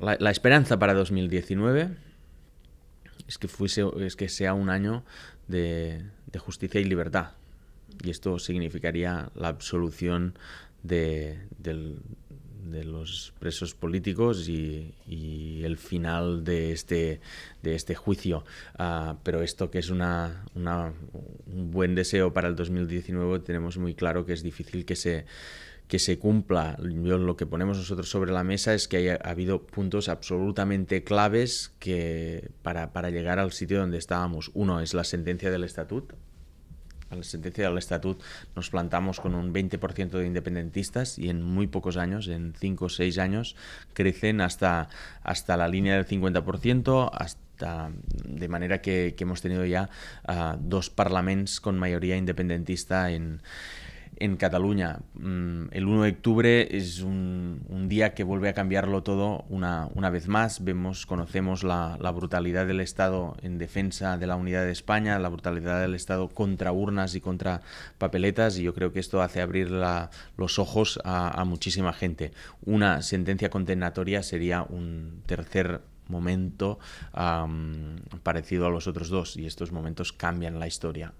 La, esperanza para 2019 es que, sea un año de, justicia y libertad. Y esto significaría la absolución de, los presos políticos y, el final de este, este juicio. Ah, pero esto que es un buen deseo para el 2019, tenemos muy claro que es difícil que se que se cumpla. lo que ponemos nosotros sobre la mesa es que haya, ha habido puntos absolutamente claves que para, para, llegar al sitio donde estábamos. Uno es la sentencia del estatut. la sentencia del estatut nos plantamos con un 20% de independentistas y en muy pocos años, en 5 o 6 años, crecen hasta, hasta la línea del 50%, hasta de manera que, hemos tenido ya ah, dos parlamentos con mayoría independentista en, en Cataluña. Mm, el 1 de octubre es un, día que vuelve a cambiarlo todo una, vez más. Vemos, conocemos la, brutalidad del Estado en defensa de la unidad de España, la brutalidad del Estado contra urnas y contra papeletas, y yo creo que esto hace abrir los ojos a, muchísima gente. Una sentencia condenatoria sería un tercer momento parecido a los otros dos y estos momentos cambian la historia